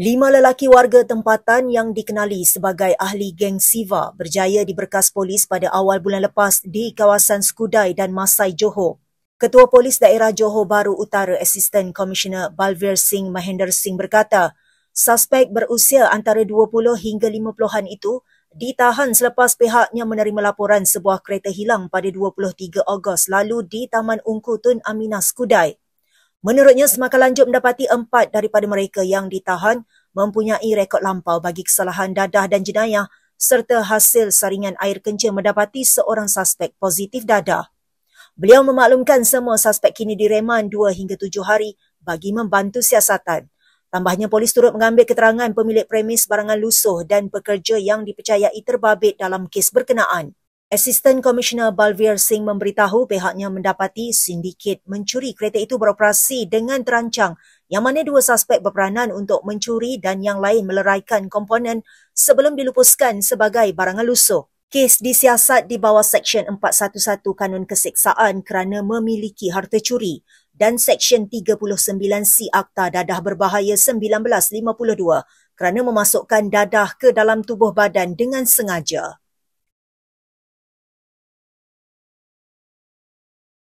Lima lelaki warga tempatan yang dikenali sebagai ahli geng Siva berjaya diberkas polis pada awal bulan lepas di kawasan Skudai dan Masai Johor. Ketua Polis Daerah Johor Baru Utara Assistant Commissioner Balvir Singh Mahender Singh berkata, suspek berusia antara 20 hingga 50-an itu ditahan selepas pihaknya menerima laporan sebuah kereta hilang pada 23 Ogos lalu di Taman Ungkutun Aminah Skudai. Menurutnya, semakan lanjut mendapati empat daripada mereka yang ditahan mempunyai rekod lampau bagi kesalahan dadah dan jenayah serta hasil saringan air kencing mendapati seorang suspek positif dadah. Beliau memaklumkan semua suspek kini direman dua hingga tujuh hari bagi membantu siasatan. Tambahnya polis turut mengambil keterangan pemilik premis barangan lusuh dan pekerja yang dipercayai terbabit dalam kes berkenaan. Asisten Komisioner Balvir Singh memberitahu pihaknya mendapati sindiket mencuri kereta itu beroperasi dengan terancang yang mana dua suspek berperanan untuk mencuri dan yang lain meleraikan komponen sebelum dilupuskan sebagai barangan lusuh. Kes disiasat di bawah Seksyen 411 Kanun Keseksaan kerana memiliki harta curi dan Seksyen 39C Akta Dadah Berbahaya 1952 kerana memasukkan dadah ke dalam tubuh badan dengan sengaja.